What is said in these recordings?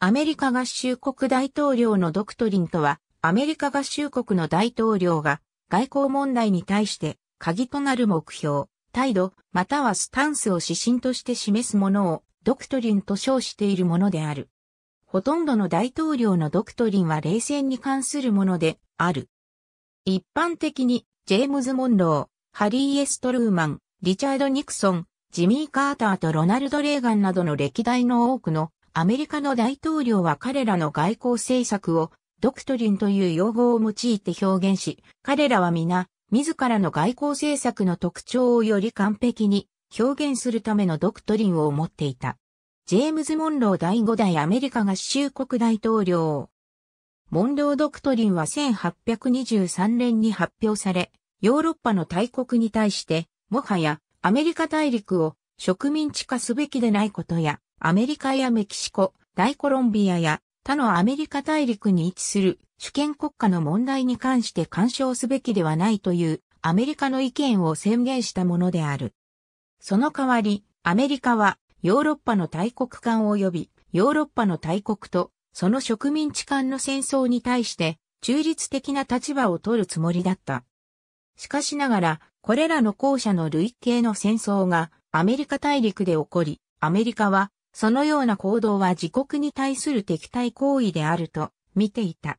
アメリカ合衆国大統領のドクトリンとは、アメリカ合衆国の大統領が外交問題に対して鍵となる目標、態度、またはスタンスを指針として示すものをドクトリンと称しているものである。ほとんどの大統領のドクトリンは冷戦に関するものである。一般的に、ジェームズ・モンロー、ハリー・エストルーマン、リチャード・ニクソン、ジミー・カーターとロナルド・レーガンなどの歴代の多くのアメリカの大統領は彼らの外交政策をドクトリンという用語を用いて表現し、彼らは皆、自らの外交政策の特徴をより完璧に表現するためのドクトリンを持っていた。ジェームズ・モンロー第5代アメリカ合衆国大統領。モンロードクトリンは1823年に発表され、ヨーロッパの大国に対して、もはやアメリカ大陸を植民地化すべきでないことや、アメリカやメキシコ、大コロンビアや他のアメリカ大陸に位置する主権国家の問題に関して干渉すべきではないというアメリカの意見を宣言したものである。その代わり、アメリカはヨーロッパの大国間及びヨーロッパの大国とその植民地間の戦争に対して中立的な立場を取るつもりだった。しかしながら、これらの後者の類型の戦争がアメリカ大陸で起こり、アメリカはそのような行動は自国に対する敵対行為であると見ていた。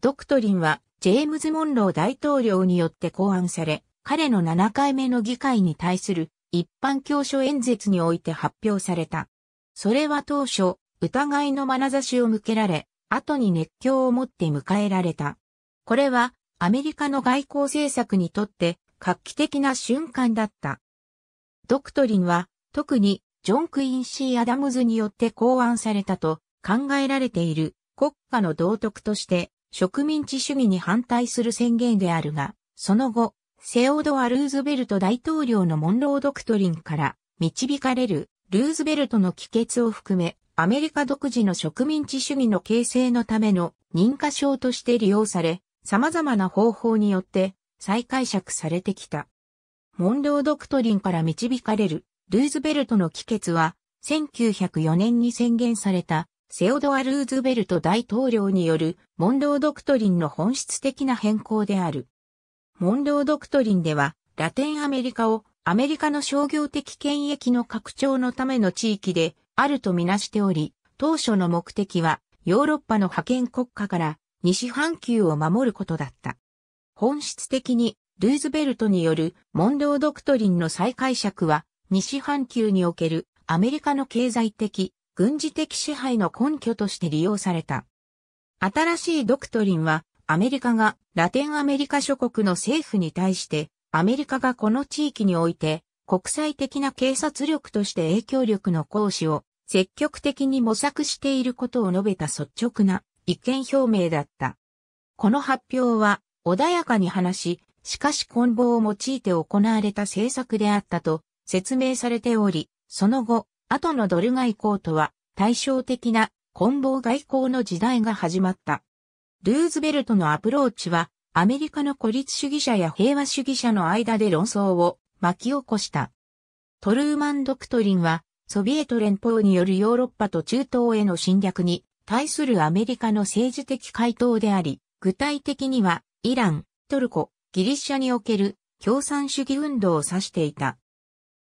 ドクトリンはジェームズ・モンロー大統領によって考案され、彼の7回目の議会に対する一般教書演説において発表された。それは当初、疑いの眼差しを向けられ、後に熱狂を持って迎えられた。これはアメリカの外交政策にとって画期的な瞬間だった。ドクトリンは特にジョン・クインシー・アダムズによって考案されたと考えられている国家の道徳として植民地主義に反対する宣言であるが、その後、セオドア・ルーズベルト大統領のモンロードクトリンから導かれるルーズベルトの帰結を含め、アメリカ独自の植民地主義の形成のための認可証として利用され、様々な方法によって再解釈されてきた。モンロードクトリンから導かれるルーズベルトの帰結は、1904年に宣言された、セオドア・ルーズベルト大統領による、モンロードクトリンの本質的な変更である。モンロードクトリンでは、ラテンアメリカをアメリカの商業的権益の拡張のための地域であるとみなしており、当初の目的はヨーロッパの派遣国家から西半球を守ることだった。本質的にルーズベルトによるモンロードクトリンの再解釈は西半球におけるアメリカの経済的、軍事的支配の根拠として利用された。新しいドクトリンは、アメリカがラテンアメリカ諸国の政府に対して、アメリカがこの地域において、国際的な警察力として影響力の行使を積極的に模索していることを述べた率直な意見表明だった。この発表は穏やかに話し、しかし棍棒を用いて行われた政策であったと説明されており、その後、後のドル外交とは対照的な棍棒外交の時代が始まった。ルーズベルトのアプローチは、アメリカの孤立主義者や平和主義者の間で論争を巻き起こした。トルーマンドクトリンは、ソビエト連邦によるヨーロッパと中東への侵略に対するアメリカの政治的回答であり、具体的には、イラン、トルコ、ギリシャにおける共産主義運動を指していた。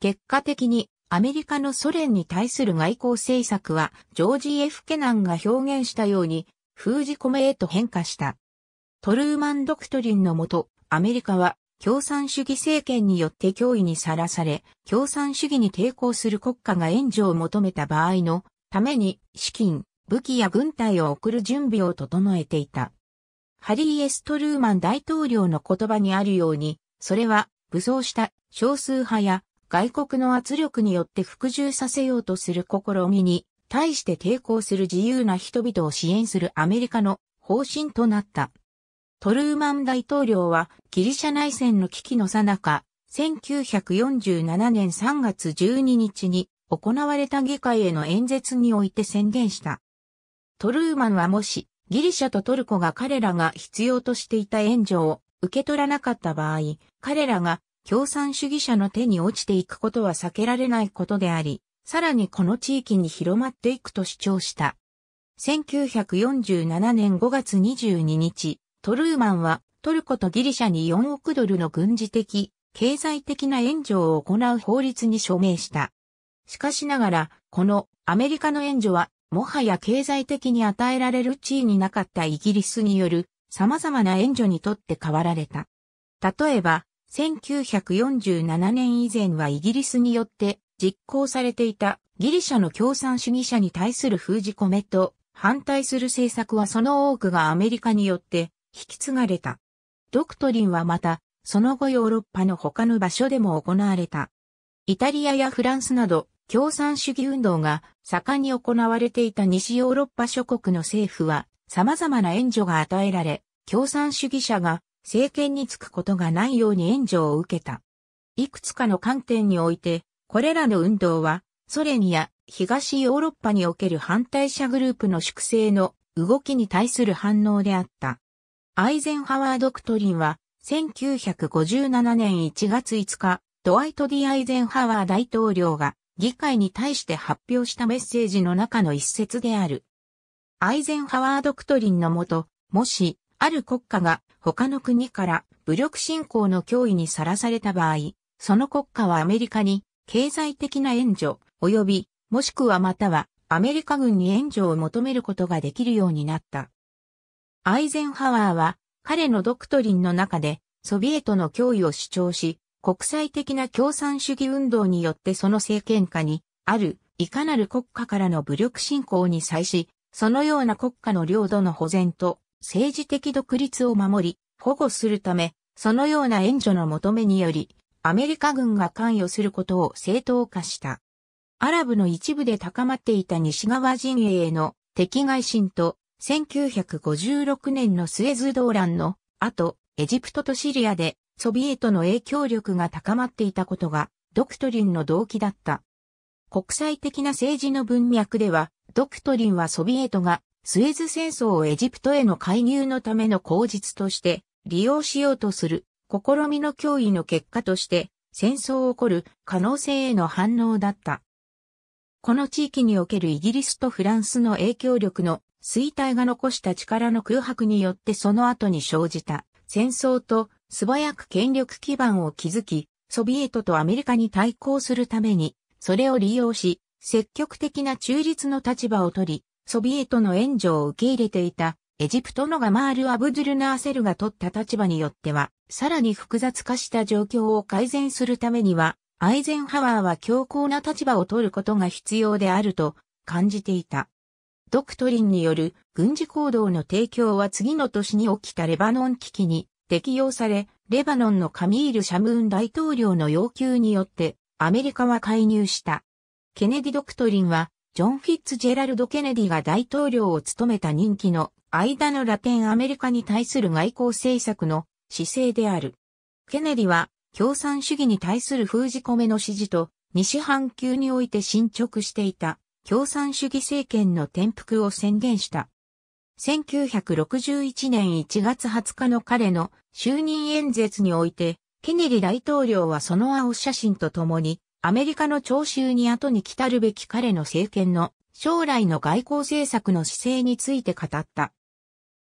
結果的にアメリカのソ連に対する外交政策はジョージ・ F・ ケナンが表現したように封じ込めへと変化した。トルーマン・ドクトリンのもと、アメリカは共産主義政権によって脅威にさらされ、共産主義に抵抗する国家が援助を求めた場合のために資金、武器や軍隊を送る準備を整えていた。ハリー・エストルーマン大統領の言葉にあるように、それは武装した少数派や外国の圧力によって服従させようとする試みに対して抵抗する自由な人々を支援するアメリカの方針となった。トルーマン大統領はギリシャ内戦の危機の最中、1947年3月12日に行われた議会への演説において宣言した。トルーマンはもしギリシャとトルコが彼らが必要としていた援助を受け取らなかった場合、彼らが共産主義者の手に落ちていくことは避けられないことであり、さらにこの地域に広まっていくと主張した。1947年5月22日、トルーマンはトルコとギリシャに4億ドルの軍事的、経済的な援助を行う法律に署名した。しかしながら、このアメリカの援助は、もはや経済的に与えられる地位になかったイギリスによる様々な援助にとって変わられた。例えば、1947年以前はイギリスによって実行されていたギリシャの共産主義者に対する封じ込めと反対する政策はその多くがアメリカによって引き継がれた。ドクトリンはまた、その後ヨーロッパの他の場所でも行われた。イタリアやフランスなど共産主義運動が盛んに行われていた西ヨーロッパ諸国の政府は様々な援助が与えられ、共産主義者が政権につくことがないように援助を受けた。いくつかの観点において、これらの運動は、ソ連や東ヨーロッパにおける反対者グループの粛清の動きに対する反応であった。アイゼンハワードクトリンは、1957年1月5日、ドワイト・ディ・アイゼンハワー大統領が議会に対して発表したメッセージの中の一節である。アイゼンハワードクトリンのもと、もしある国家が他の国から武力侵攻の脅威にさらされた場合、その国家はアメリカに経済的な援助及びもしくはまたはアメリカ軍に援助を求めることができるようになった。アイゼンハワーは彼のドクトリンの中でソビエトの脅威を主張し、国際的な共産主義運動によってその政権下にあるいかなる国家からの武力侵攻に際し、そのような国家の領土の保全と政治的独立を守り、保護するため、そのような援助の求めにより、アメリカ軍が関与することを正当化した。アラブの一部で高まっていた西側陣営への敵外心と、1956年のスエズ動乱の後、エジプトとシリアでソビエトの影響力が高まっていたことが、ドクトリンの動機だった。国際的な政治の文脈では、ドクトリンはソビエトがスエズ戦争をエジプトへの介入のための口実として利用しようとする試みの脅威の結果として戦争を起こる可能性への反応だった。この地域におけるイギリスとフランスの影響力の衰退が残した力の空白によってその後に生じた戦争と素早く権力基盤を築き、ソビエトとアメリカに対抗するために、それを利用し、積極的な中立の立場を取り、ソビエトの援助を受け入れていたエジプトのガマール・アブドゥルナーセルが取った立場によっては、さらに複雑化した状況を改善するためには、アイゼンハワーは強硬な立場を取ることが必要であると感じていた。ドクトリンによる軍事行動の提供は次の年に起きたレバノン危機に適用され、レバノンのカミール・シャムーン大統領の要求によってアメリカは介入した。ケネディ・ドクトリンはジョン・フィッツジェラルド・ケネディが大統領を務めた任期の間のラテンアメリカに対する外交政策の姿勢である。ケネディは共産主義に対する封じ込めの支持と西半球において進捗していた共産主義政権の転覆を宣言した。1961年1月20日の彼の就任演説において、ケネディ大統領はその青写真とともにアメリカの聴衆に後に来たるべき彼の政権の将来の外交政策の姿勢について語った。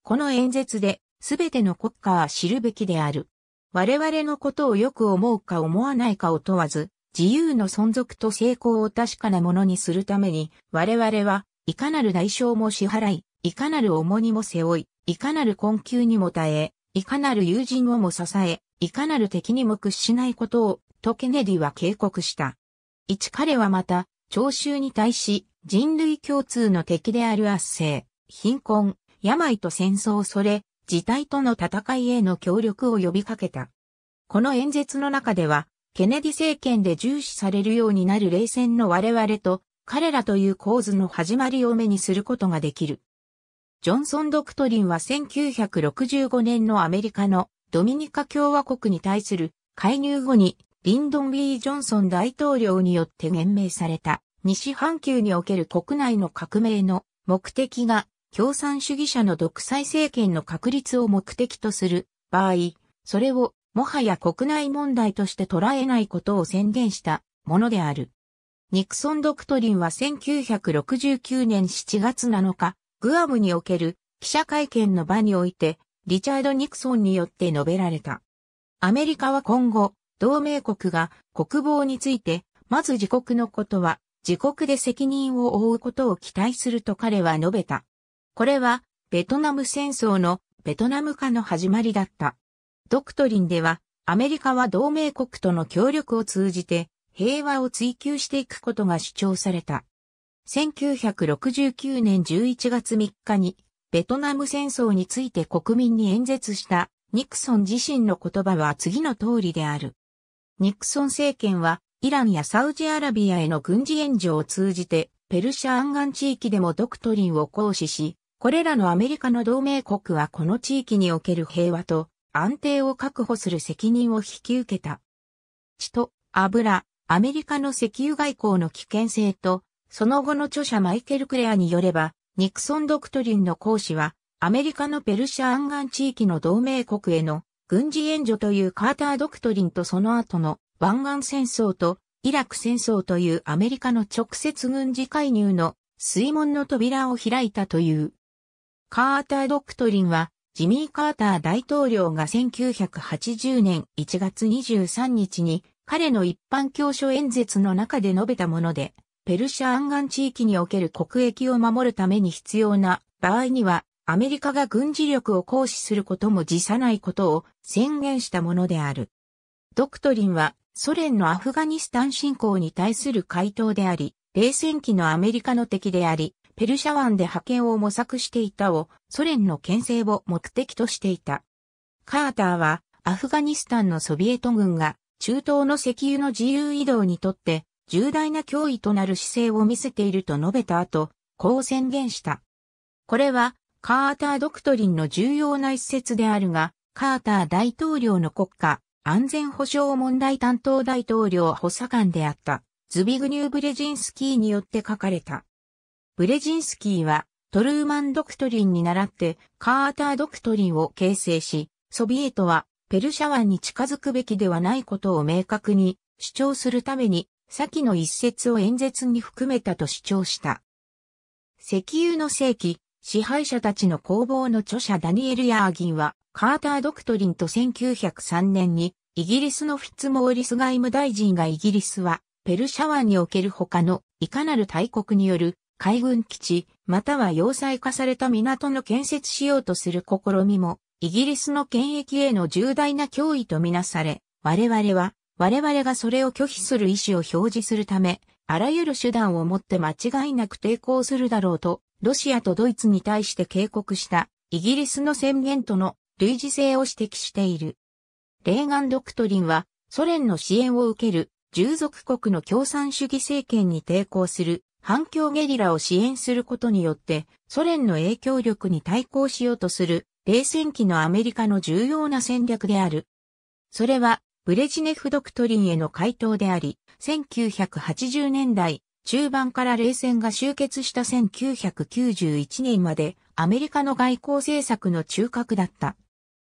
この演説で、すべての国家は知るべきである。我々のことをよく思うか思わないかを問わず、自由の存続と成功を確かなものにするために、我々はいかなる代償も支払い、いかなる重荷も背負い、いかなる困窮にも耐え、いかなる友人をも支え、いかなる敵にも屈しないことをとケネディは警告した。一彼はまた、聴衆に対し、人類共通の敵である圧政、貧困、病と戦争をそれ、事態との戦いへの協力を呼びかけた。この演説の中では、ケネディ政権で重視されるようになる冷戦の我々と、彼らという構図の始まりを目にすることができる。ジョンソン・ドクトリンは1965年のアメリカのドミニカ共和国に対する介入後にリンドン・ B・ ジョンソン大統領によって言命された西半球における国内の革命の目的が共産主義者の独裁政権の確立を目的とする場合、それをもはや国内問題として捉えないことを宣言したものである。ニクソンドクトリンは1969年7月7日、グアムにおける記者会見の場において、リチャード・ニクソンによって述べられた。アメリカは今後、同盟国が国防について、まず自国のことは、自国で責任を負うことを期待すると彼は述べた。これは、ベトナム戦争のベトナム化の始まりだった。ドクトリンでは、アメリカは同盟国との協力を通じて、平和を追求していくことが主張された。1969年11月3日に、ベトナム戦争について国民に演説したニクソン自身の言葉は次の通りである。ニクソン政権は、イランやサウジアラビアへの軍事援助を通じて、ペルシャ湾岸地域でもドクトリンを行使し、これらのアメリカの同盟国はこの地域における平和と安定を確保する責任を引き受けた。血と油、アメリカの石油外交の危険性と、その後の著者マイケル・クレアによれば、ニクソン・ドクトリンの行使は、アメリカのペルシャ湾岸地域の同盟国への軍事援助というカータードクトリンとその後の湾岸戦争とイラク戦争というアメリカの直接軍事介入の水門の扉を開いたという。カータードクトリンはジミー・カーター大統領が1980年1月23日に彼の一般教書演説の中で述べたもので、ペルシャ湾岸地域における国益を守るために必要な場合にはアメリカが軍事力を行使することも辞さないことを宣言したものである。ドクトリンはソ連のアフガニスタン侵攻に対する回答であり、冷戦期のアメリカの敵であり、ペルシャ湾で覇権を模索していたをソ連の牽制を目的としていた。カーターはアフガニスタンのソビエト軍が中東の石油の自由移動にとって重大な脅威となる姿勢を見せていると述べた後、こう宣言した。これはカータードクトリンの重要な一節であるが、カーター大統領の国家、安全保障問題担当大統領補佐官であった、ズビグニュー・ブレジンスキーによって書かれた。ブレジンスキーは、トルーマンドクトリンに倣って、カータードクトリンを形成し、ソビエトは、ペルシャ湾に近づくべきではないことを明確に主張するために、先の一節を演説に含めたと主張した。石油の世紀、支配者たちの攻防の著者ダニエル・ヤーギンは、カーター・ドクトリンと1903年に、イギリスのフィッツ・モーリス外務大臣がイギリスは、ペルシャ湾における他の、いかなる大国による、海軍基地、または要塞化された港の建設しようとする試みも、イギリスの権益への重大な脅威とみなされ、我々は、我々がそれを拒否する意思を表示するため、あらゆる手段をもって間違いなく抵抗するだろうとロシアとドイツに対して警告したイギリスの宣言との類似性を指摘している。レーガン・ドクトリンはソ連の支援を受ける従属国の共産主義政権に抵抗する反共ゲリラを支援することによってソ連の影響力に対抗しようとする冷戦期のアメリカの重要な戦略である。それはブレジネフ・ドクトリンへの回答であり、1980年代中盤から冷戦が終結した1991年までアメリカの外交政策の中核だった。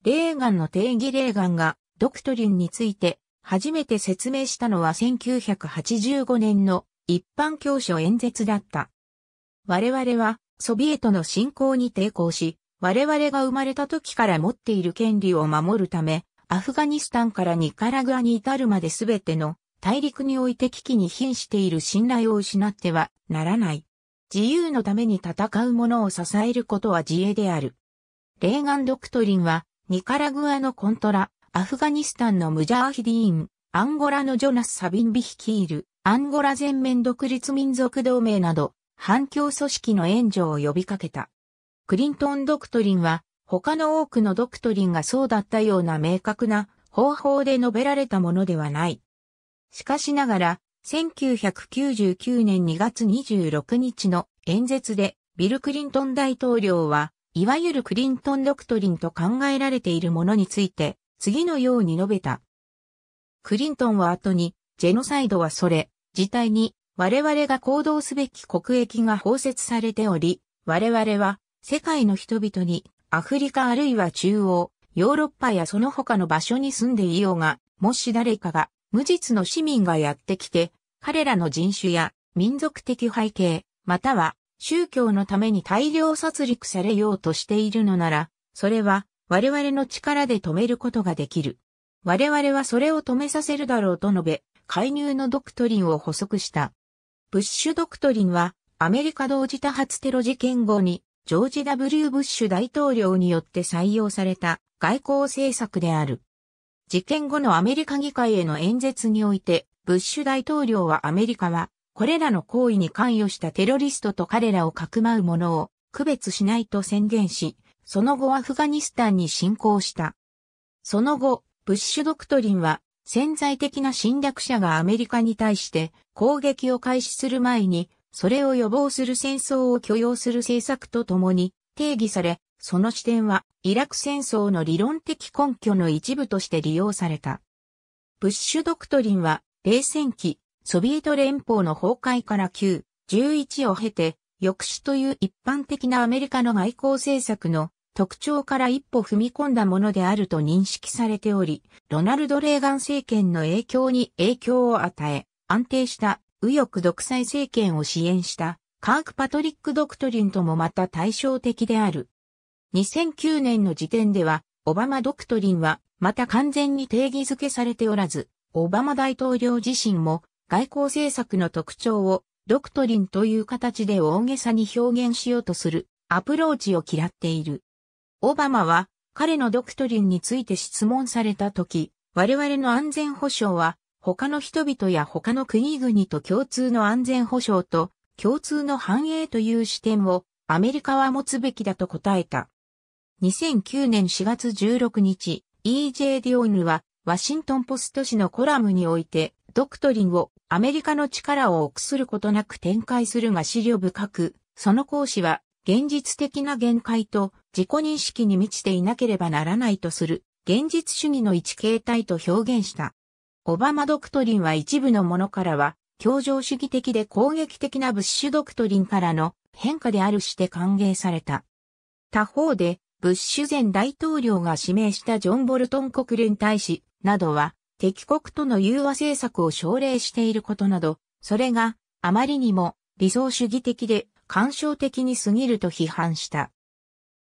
レーガンの定義レーガンがドクトリンについて初めて説明したのは1985年の一般教書演説だった。我々はソビエトの侵攻に抵抗し、我々が生まれた時から持っている権利を守るため、アフガニスタンからニカラグアに至るまで全ての大陸において危機に瀕している信頼を失ってはならない。自由のために戦う者を支えることは自衛である。レーガンドクトリンは、ニカラグアのコントラ、アフガニスタンのムジャーヒディーン、アンゴラのジョナス・サビンビ率いる、アンゴラ全面独立民族同盟など、反共組織の援助を呼びかけた。クリントンドクトリンは、他の多くのドクトリンがそうだったような明確な方法で述べられたものではない。しかしながら、1999年2月26日の演説で、ビル・クリントン大統領は、いわゆるクリントン・ドクトリンと考えられているものについて、次のように述べた。クリントンは後に、ジェノサイドはそれ、自体に、我々が行動すべき国益が包摂されており、我々は、世界の人々に、アフリカあるいは中央、ヨーロッパやその他の場所に住んでいようが、もし誰かが無実の市民がやってきて、彼らの人種や民族的背景、または宗教のために大量殺戮されようとしているのなら、それは我々の力で止めることができる。我々はそれを止めさせるだろうと述べ、介入のドクトリンを補足した。ブッシュドクトリンは、アメリカ同時多発テロ事件後に、ジョージ・ W・ ブッシュ大統領によって採用された外交政策である。事件後のアメリカ議会への演説において、ブッシュ大統領はアメリカは、これらの行為に関与したテロリストと彼らをかくまう者を区別しないと宣言し、その後アフガニスタンに侵攻した。その後、ブッシュドクトリンは、潜在的な侵略者がアメリカに対して攻撃を開始する前に、それを予防する戦争を許容する政策とともに定義され、その視点は、イラク戦争の理論的根拠の一部として利用された。ブッシュドクトリンは、冷戦期、ソビエト連邦の崩壊から9、11を経て、抑止という一般的なアメリカの外交政策の特徴から一歩踏み込んだものであると認識されており、ロナルド・レーガン政権の影響に影響を与え、安定した右翼独裁政権を支援したカーク・パトリック・ドクトリンともまた対照的である。2009年の時点では、オバマドクトリンは、また完全に定義づけされておらず、オバマ大統領自身も、外交政策の特徴を、ドクトリンという形で大げさに表現しようとする、アプローチを嫌っている。オバマは、彼のドクトリンについて質問されたとき、我々の安全保障は、他の人々や他の国々と共通の安全保障と共通の繁栄という視点をアメリカは持つべきだと答えた。2009年4月16日、E.J. ディオンヌは、ワシントンポスト紙のコラムにおいて、ドクトリンをアメリカの力を臆することなく展開するが資料深く、その講師は、現実的な限界と自己認識に満ちていなければならないとする、現実主義の一形態と表現した。オバマドクトリンは一部のものからは、協情主義的で攻撃的なブッシュドクトリンからの変化であるして歓迎された。他方で、ブッシュ前大統領が指名したジョン・ボルトン国連大使などは、敵国との融和政策を奨励していることなど、それがあまりにも理想主義的で干渉的に過ぎると批判した。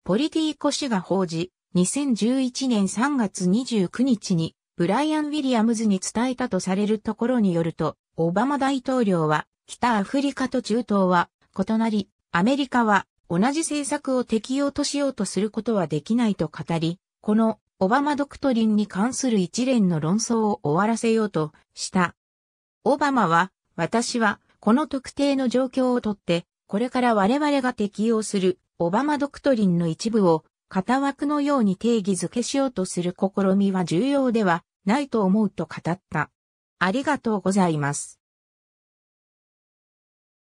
ポリティーコ氏が報じ、2011年3月29日にブライアン・ウィリアムズに伝えたとされるところによると、オバマ大統領は北アフリカと中東は異なり、アメリカは同じ政策を適用としようとすることはできないと語り、このオバマドクトリンに関する一連の論争を終わらせようとした。オバマは、私はこの特定の状況をとって、これから我々が適用するオバマドクトリンの一部を型枠のように定義づけしようとする試みは重要ではないと思うと語った。ありがとうございます。